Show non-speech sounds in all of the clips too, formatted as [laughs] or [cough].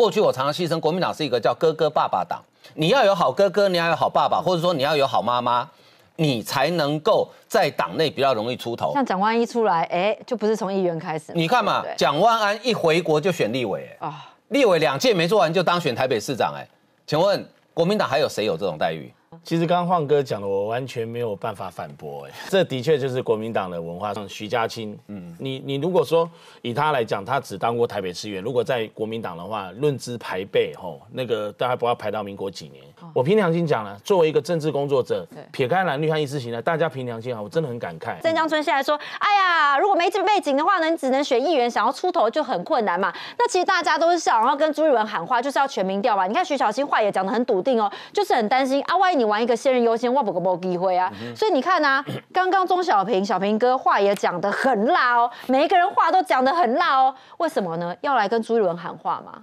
过去我常常牺牲国民党是一个叫哥哥爸爸党，你要有好哥哥，你要有好爸爸，或者说你要有好妈妈，你才能够在党内比较容易出头。像蒋万一出来，哎，就不是从议员开始。你看嘛，蒋万安一回国就选立委，哦，立委两届没做完就当选台北市长，哎，请问国民党还有谁有这种待遇？其实刚刚晃哥讲的，我完全没有办法反驳。哎，[laughs] 这的确就是国民党的文化。上，徐家清，嗯，你你如果说以他来讲，他只当过台北市员。如果在国民党的话，论资排辈，吼，那个大家不要排到民国几年。我凭良心讲了，作为一个政治工作者，撇开蓝绿和意识形态，大家凭良心啊，我真的很感慨。郑江春现在说，哎呀，如果没这背景的话呢，你只能选议员，想要出头就很困难嘛。那其实大家都是想要跟朱立文喊话，就是要全民调嘛。你看徐小清话也讲得很笃定哦，就是很担心啊，万一你。玩一个《现任优先，我不个不机会啊！所以你看啊，[coughs] 刚刚钟小平、小平哥话也讲得很辣哦，每一个人话都讲得很辣哦。为什么呢？要来跟朱一伦喊话吗？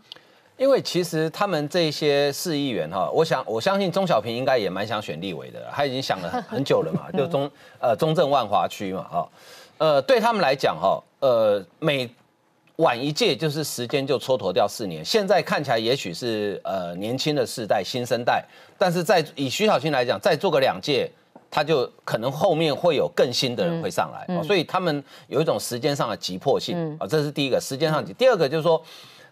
因为其实他们这些市议员哈，我想我相信钟小平应该也蛮想选立委的，他已经想了很很久了嘛，[laughs] 就中呃中正万华区嘛，哈，呃对他们来讲哈，呃每。晚一届就是时间就蹉跎掉四年。现在看起来也许是呃年轻的世代新生代，但是在以徐小青来讲，再做个两届，他就可能后面会有更新的人会上来，所以他们有一种时间上的急迫性啊，这是第一个时间上急。第二个就是说，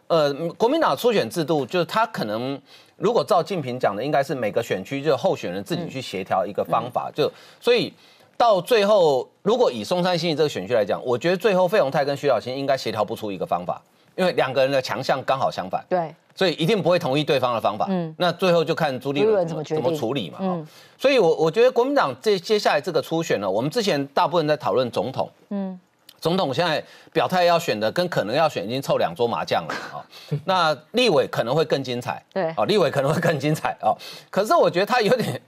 呃，国民党初选制度就是他可能如果照晋平讲的，应该是每个选区就候选人自己去协调一个方法，就所以。到最后，如果以松山新营这个选区来讲，我觉得最后费鸿泰跟徐小新应该协调不出一个方法，因为两个人的强项刚好相反，对，所以一定不会同意对方的方法。嗯，那最后就看朱立伦怎么怎么处理嘛。嗯，所以，我我觉得国民党这接下来这个初选呢，我们之前大部分在讨论总统，嗯，总统现在表态要选的跟可能要选已经凑两桌麻将了啊。[laughs] 那立委可能会更精彩，对，啊，立委可能会更精彩啊。可是我觉得他有点。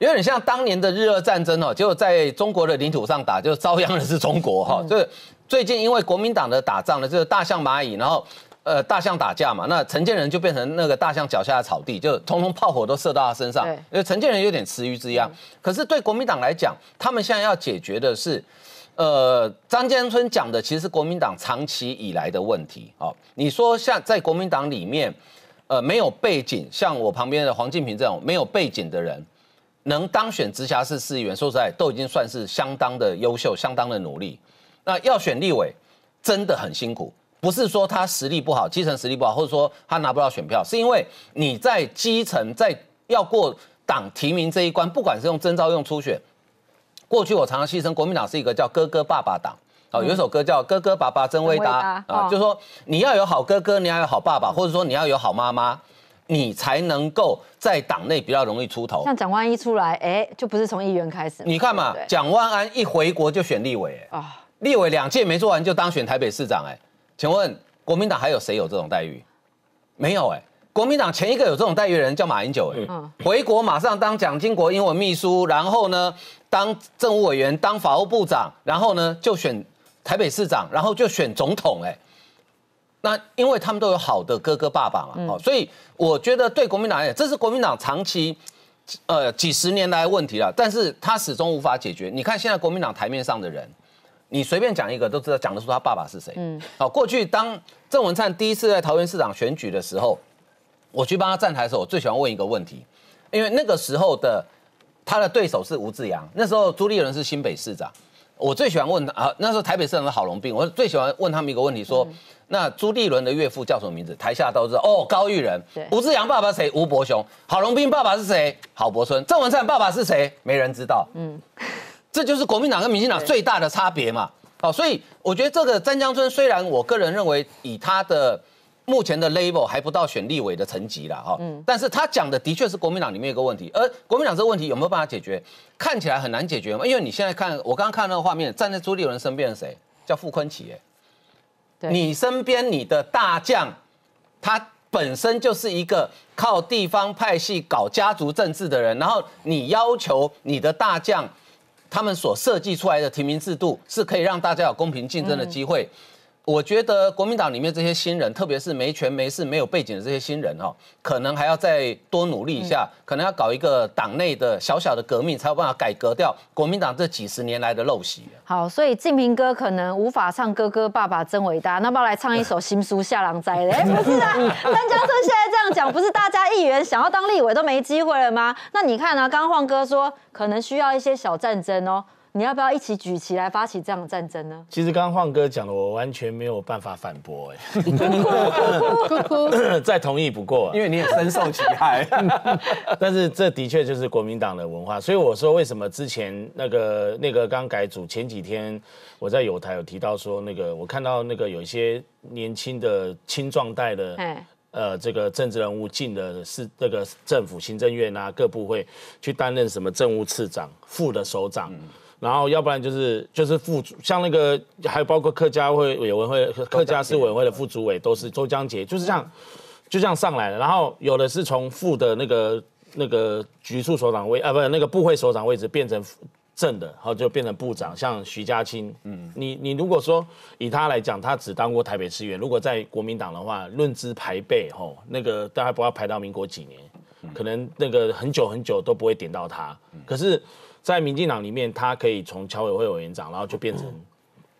有点像当年的日俄战争哦，就在中国的领土上打，就遭殃的是中国哈。是最近因为国民党的打仗呢，就是大象蚂蚁，然后呃大象打架嘛，那陈建仁就变成那个大象脚下的草地，就通通炮火都射到他身上。对，因为陈建仁有点池鱼之殃。可是对国民党来讲，他们现在要解决的是，呃，张建春讲的其实国民党长期以来的问题哦。你说像在国民党里面，呃，没有背景，像我旁边的黄靖平这种没有背景的人。能当选直辖市市议员，说实在，都已经算是相当的优秀，相当的努力。那要选立委，真的很辛苦。不是说他实力不好，基层实力不好，或者说他拿不到选票，是因为你在基层在要过党提名这一关，不管是用征召用初选。过去我常常牺牲国民党是一个叫哥哥爸爸党啊，有一首歌叫哥哥爸爸真伟大啊，就说你要有好哥哥，你要有好爸爸，或者说你要有好妈妈。你才能够在党内比较容易出头，像蒋万一出来，哎，就不是从议员开始。你看嘛，蒋万安一回国就选立委，啊，立委两届没做完就当选台北市长，哎，请问国民党还有谁有这种待遇？没有，哎，国民党前一个有这种待遇的人叫马英九，哎，回国马上当蒋经国英文秘书，然后呢当政务委员，当法务部长，然后呢就选台北市长，然后就选总统，哎。那因为他们都有好的哥哥爸爸嘛，哦，所以我觉得对国民党而言，这是国民党长期，呃几十年来问题了，但是他始终无法解决。你看现在国民党台面上的人，你随便讲一个都知道讲得出他爸爸是谁。嗯，好，过去当郑文灿第一次在桃园市长选举的时候，我去帮他站台的时候，我最喜欢问一个问题，因为那个时候的他的对手是吴志阳，那时候朱立伦是新北市长。我最喜欢问啊，那时候台北市长郝龙斌，我最喜欢问他们一个问题，说，那朱立伦的岳父叫什么名字？台下都知道哦，高玉仁。吴志阳爸爸谁？吴伯雄。郝龙斌爸爸是谁？郝柏村。郑文灿爸爸是谁？没人知道。嗯，[laughs] 这就是国民党跟民进党最大的差别嘛。好，所以我觉得这个詹江村，虽然我个人认为以他的。目前的 level 还不到选立委的层级啦，哈，但是他讲的的确是国民党里面一个问题，而国民党这个问题有没有办法解决？看起来很难解决，因为你现在看，我刚刚看那个画面，站在朱立伦身边的谁？叫傅昆萁，哎，你身边你的大将，他本身就是一个靠地方派系搞家族政治的人，然后你要求你的大将，他们所设计出来的提名制度是可以让大家有公平竞争的机会。我觉得国民党里面这些新人，特别是没权没势、没有背景的这些新人，哦，可能还要再多努力一下，可能要搞一个党内的小小的革命，才有办法改革掉国民党这几十年来的陋习。好，所以静平哥可能无法唱哥哥爸爸真伟大，那要不要来唱一首新书下狼灾嘞？哎，不是啊，潘江村现在这样讲，不是大家议员想要当立委都没机会了吗？那你看呢？刚刚晃哥说，可能需要一些小战争哦。你要不要一起举旗来发起这样的战争呢？其实刚刚晃哥讲的，我完全没有办法反驳。哎，[laughs] 再同意不过，因为你也深受其害。[laughs] 但是这的确就是国民党的文化，所以我说为什么之前那个那个刚改组前几天，我在友台有提到说，那个我看到那个有一些年轻的青壮代的，呃，这个政治人物进了是那个政府行政院啊，各部会去担任什么政务次长、副的首长。然后，要不然就是就是副主，像那个还有包括客家会委员会、客家市委员会的副主委都是周江杰，就是这样，就这样上来了。然后有的是从副的那个那个局处所长位，啊，不，那个部会所长位置变成正的，然后就变成部长，像徐家清。嗯，你你如果说以他来讲，他只当过台北市员。如果在国民党的话，论资排辈，吼，那个大概不要排到民国几年，可能那个很久很久都不会点到他。可是。在民进党里面，他可以从侨委会委员长，然后就变成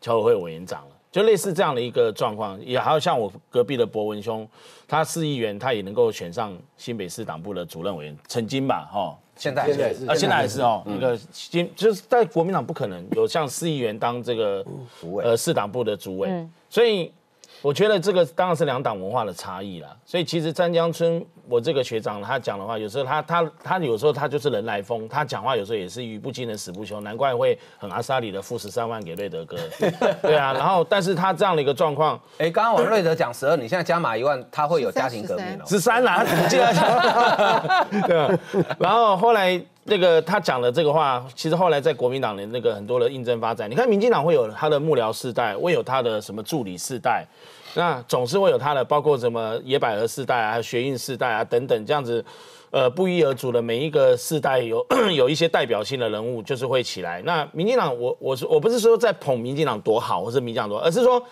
侨委会委员长了，就类似这样的一个状况。也还有像我隔壁的博文兄，他市议员，他也能够选上新北市党部的主任委员，曾经吧，哈，现在现是啊，现在还是哦，那个今就是在国民党不可能有像市议员当这个呃市党部的主委，所以。我觉得这个当然是两党文化的差异了，所以其实詹江村，我这个学长他讲的话，有时候他他他有时候他就是人来疯，他讲话有时候也是语不惊人死不休，难怪会很阿莎里的付十三万给瑞德哥，[laughs] 对啊，然后但是他这样的一个状况，哎，刚刚我瑞德讲十二，你现在加码一万，他会有家庭革命了，十三啦，你竟然 [laughs] 讲，对，然后后来。那个他讲的这个话，其实后来在国民党的那个很多的应征发展，你看民进党会有他的幕僚世代，会有他的什么助理世代，那总是会有他的，包括什么野百合世代啊、学运世代啊等等这样子，呃，不一而足的每一个世代有有一些代表性的人物就是会起来。那民进党，我我是我不是说在捧民进党多好，或是民进党多，好，而是说。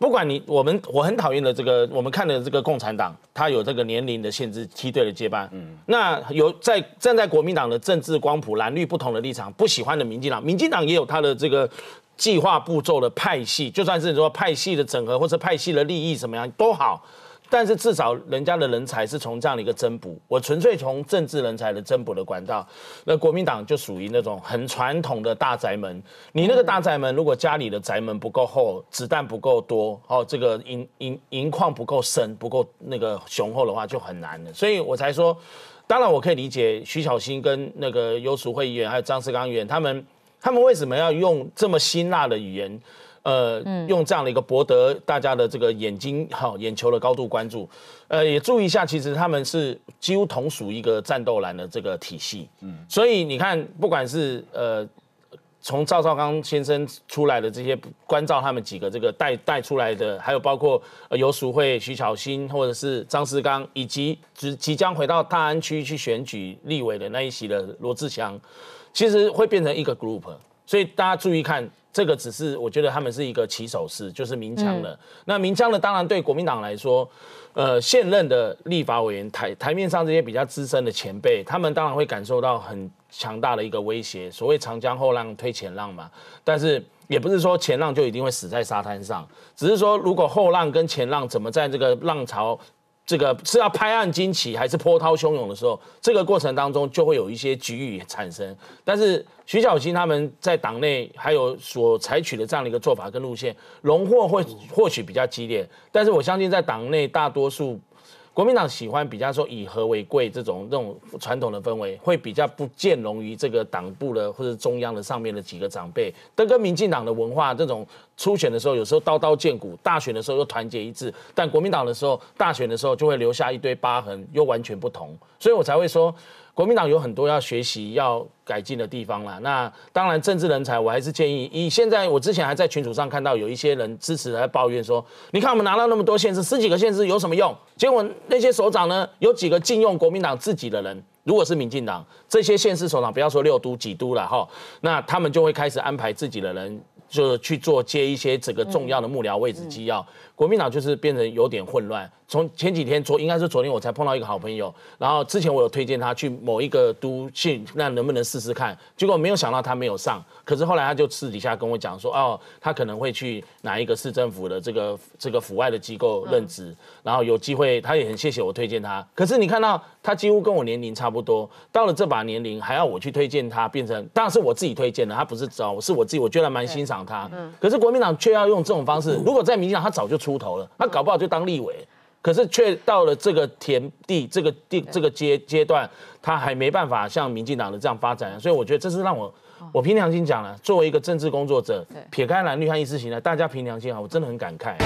不管你我们我很讨厌的这个，我们看的这个共产党，他有这个年龄的限制，梯队的接班。嗯，那有在站在国民党的政治光谱蓝绿不同的立场，不喜欢的民进党，民进党也有他的这个计划步骤的派系，就算是说派系的整合或者派系的利益什么样都好。但是至少人家的人才是从这样的一个增补，我纯粹从政治人才的增补的管道，那国民党就属于那种很传统的大宅门。你那个大宅门，如果家里的宅门不够厚，子弹不够多，哦，这个银银银矿不够深，不够那个雄厚的话，就很难了。所以我才说，当然我可以理解徐小新跟那个优淑慧议员还有张世刚议员他们，他们为什么要用这么辛辣的语言？呃，用这样的一个博得大家的这个眼睛哈眼球的高度关注，呃，也注意一下，其实他们是几乎同属一个战斗蓝的这个体系，嗯，所以你看，不管是呃从赵少刚先生出来的这些关照，他们几个这个带带出来的，还有包括游淑慧、徐巧芯，或者是张世刚，以及即即将回到大安区去选举立委的那一席的罗志祥，其实会变成一个 group，所以大家注意看。这个只是我觉得他们是一个起手式，就是明强了。那明枪呢，当然对国民党来说，呃，现任的立法委员台台面上这些比较资深的前辈，他们当然会感受到很强大的一个威胁。所谓长江后浪推前浪嘛，但是也不是说前浪就一定会死在沙滩上，只是说如果后浪跟前浪怎么在这个浪潮。这个是要拍案惊奇，还是波涛汹涌的时候？这个过程当中就会有一些局域产生。但是徐小新他们在党内还有所采取的这样的一个做法跟路线，荣获会或许比较激烈。但是我相信在党内大多数。国民党喜欢比较说以和为贵这种这种传统的氛围，会比较不兼容于这个党部的或者中央的上面的几个长辈。跟民进党的文化，这种初选的时候有时候刀刀见骨，大选的时候又团结一致。但国民党的时候，大选的时候就会留下一堆疤痕，又完全不同。所以我才会说，国民党有很多要学习要。改进的地方了。那当然，政治人才，我还是建议。以现在，我之前还在群组上看到有一些人支持，还抱怨说：，你看我们拿到那么多县市，十几个县市有什么用？结果那些首长呢，有几个禁用国民党自己的人。如果是民进党，这些县市首长，不要说六都几都了哈，那他们就会开始安排自己的人，就是去做接一些这个重要的幕僚位置、机要。国民党就是变成有点混乱。从前几天昨应该是昨天，我才碰到一个好朋友。然后之前我有推荐他去某一个都县，那能不能试试看？结果没有想到他没有上。可是后来他就私底下跟我讲说：“哦，他可能会去哪一个市政府的这个这个府外的机构任职。”然后有机会，他也很谢谢我推荐他。可是你看到他几乎跟我年龄差不多，到了这把年龄还要我去推荐他，变成当然是我自己推荐的，他不是招，是我自己。我觉得蛮欣赏他。可是国民党却要用这种方式。如果在民进党，他早就出。出头了，他搞不好就当立委，可是却到了这个田地，这个地这个阶阶段，他还没办法像民进党的这样发展，所以我觉得这是让我我凭良心讲了，作为一个政治工作者，撇开蓝绿和意识形态，大家凭良心啊，我真的很感慨。